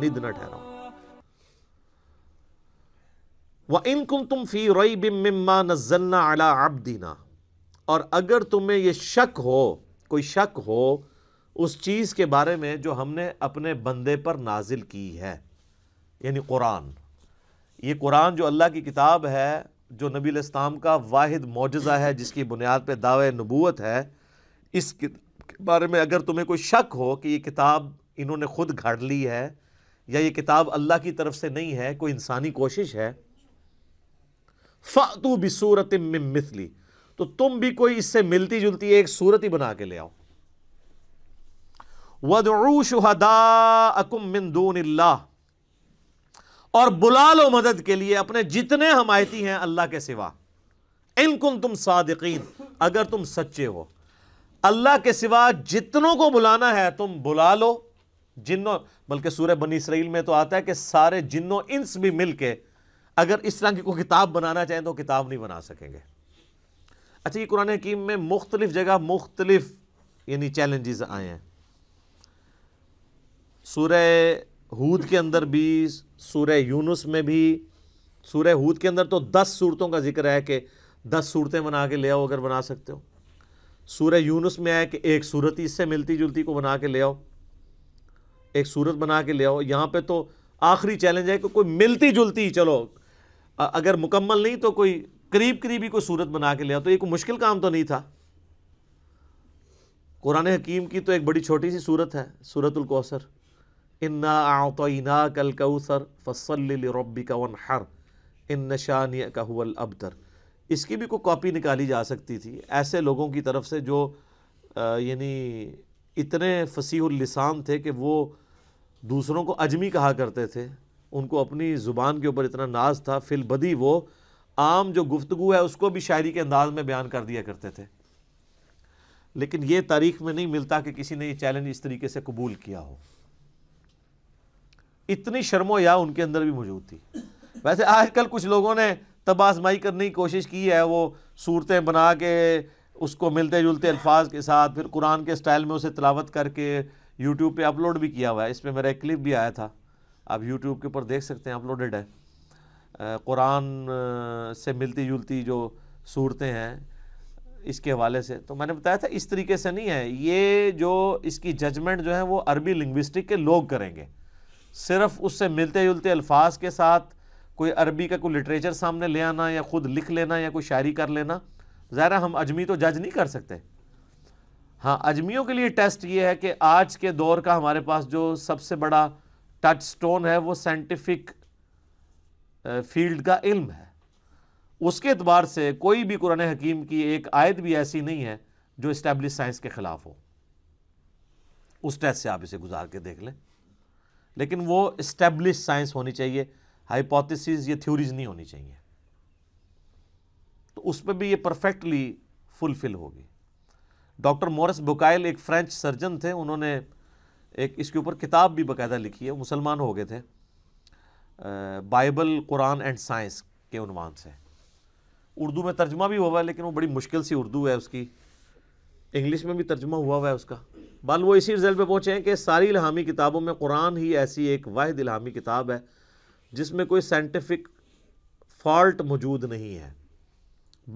निद ना ठहरा व इनकुम तुम फी रई बिम्मा नजल्ला अला दीना और अगर तुम्हें यह शक हो कोई शक हो उस चीज़ के बारे में जो हमने अपने बंदे पर नाजिल की है यानी कुरान ये कुरान जो अल्लाह की किताब है जो नबी इस्लाम का वाहिद मुजजा है जिसकी बुनियाद पर दावे नबूत है इस बारे में अगर तुम्हें कोई शक हो कि ये किताब इन्होंने ख़ुद घड़ ली है या ये किताब अल्लाह की तरफ से नहीं है कोई इंसानी कोशिश है फ़ातू बसूरत मिसली तो तुम भी कोई इससे मिलती जुलती एक सूरत ही बना के ले आओ वदरू मिंदून और बुला लो मदद के लिए अपने जितने हमायती हैं अल्लाह के सिवा इनकुन तुम सादिकीन अगर तुम सच्चे हो अल्लाह के सिवा जितनों को बुलाना है तुम बुला लो जिन्हों बल्कि सूर्य बनी इसराइल में तो आता है कि सारे जिन्हों इंस भी मिल के अगर इस तरह की कोई किताब बनाना चाहें तो किताब नहीं बना सकेंगे अच्छा ये कुरान हकीम में मुख्तलिफ जगह मुख्तलिफ यानी चैलेंजेस आए हैं सूर्य हूद के अंदर भी सूर्य यूनुस में भी सूर्य हूद के अंदर तो दस सूरतों का जिक्र है कि दस सूरतें बना के ले आओ अगर बना सकते हो सूर्य यूनुस में आए कि एक सूरत इससे मिलती जुलती को बना के ले आओ एक सूरत बना के ले आओ यहाँ पे तो आखिरी चैलेंज है कि कोई मिलती जुलती चलो अगर मुकम्मल नहीं तो कोई करीब करीब ही कोई सूरत बना के ले आओ तो ये कोई मुश्किल काम तो नहीं था कुरान हकीम की तो एक बड़ी छोटी सी सूरत है सूरतुल्कौसर इन्ना आतना कल कौसर फसल रबी का वन हर इन नशान का हुल अबतर इसकी भी कोई कॉपी निकाली जा सकती थी ऐसे लोगों की तरफ से जो यानी इतने फसीहुल लिसान थे कि वो दूसरों को अजमी कहा करते थे उनको अपनी ज़ुबान के ऊपर इतना नाज था फिल बदी वो आम जो गुफ्तु है उसको भी शायरी के अंदाज में बयान कर दिया करते थे लेकिन ये तारीख में नहीं मिलता कि किसी ने ये चैलेंज इस तरीके से कबूल किया हो इतनी शर्मो या उनके अंदर भी मौजूद थी वैसे आजकल कुछ लोगों ने तबाजमाई करने की कोशिश की है वो सूरतें बना के उसको मिलते जुलते अल्फाज के साथ फिर कुरान के स्टाइल में उसे तलावत करके यूट्यूब पे अपलोड भी किया हुआ है इसमें मेरा एक क्लिप भी आया था आप यूट्यूब के ऊपर देख सकते हैं अपलोडेड है कुरान से मिलती जुलती जो सूरतें हैं इसके हवाले से तो मैंने बताया था इस तरीके से नहीं है ये जो इसकी जजमेंट जो है वो अरबी लिंग्विस्टिक के लोग करेंगे सिर्फ उससे मिलते जुलते अल्फाज के साथ कोई अरबी का कोई लिटरेचर सामने ले आना या ख़ुद लिख लेना या कोई शायरी कर लेना ज़ाहिर हम अजमी तो जज नहीं कर सकते हाँ अजमियों के लिए टेस्ट ये है कि आज के दौर का हमारे पास जो सबसे बड़ा टच स्टोन है वो साइंटिफिक फील्ड का इल्म है उसके अतबार से कोई भी कुरान हकीम की एक आयत भी ऐसी नहीं है जो इस्टेब्लिश साइंस के ख़िलाफ़ हो उस टेस्ट से आप इसे गुजार के देख लें लेकिन वो इस्टेब्लिश साइंस होनी चाहिए हाइपोथेसिस ये थ्योरीज नहीं होनी चाहिए तो उस पर भी ये परफेक्टली फुलफिल होगी डॉक्टर मॉरिस बुकाइल एक फ्रेंच सर्जन थे उन्होंने एक इसके ऊपर किताब भी बाकायदा लिखी है मुसलमान हो गए थे बाइबल कुरान एंड साइंस के उनवान से उर्दू में तर्जमा भी हुआ है लेकिन वो बड़ी मुश्किल सी उर्दू है उसकी इंग्लिश में भी तर्जमा हुआ हुआ है उसका बाल वो इसी रिजल्ट पे पहुँचे हैं कि सारी इलामी किताबों में कुरान ही ऐसी एक वाद इलामी किताब है जिसमें कोई साइंटिफिक फॉल्ट मौजूद नहीं है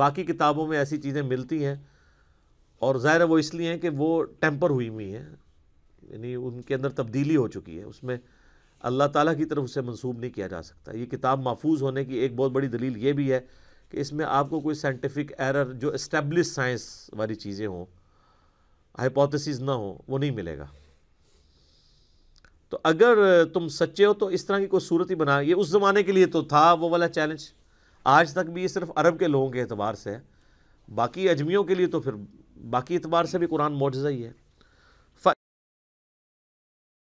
बाकी किताबों में ऐसी चीज़ें मिलती हैं और ज़ाहिर है वो इसलिए हैं कि वो टेम्पर हुई हुई हैं यानी उनके अंदर तब्दीली हो चुकी है उसमें अल्लाह ताला की तरफ उसे मंसूब नहीं किया जा सकता ये किताब महफूज होने की एक बहुत बड़ी दलील ये भी है कि इसमें आपको कोई साइंटिफिक एरर जो इस्टेब्लिश साइंस वाली चीज़ें हों हाइपोथेसिस ना हो वो नहीं मिलेगा तो अगर तुम सच्चे हो तो इस तरह की कोई सूरत ही बना ये उस ज़माने के लिए तो था वो वाला चैलेंज आज तक भी ये सिर्फ अरब के लोगों के अतबार से है बाकी अजमियों के लिए तो फिर बाकी एतबार से भी कुरान मोजा ही है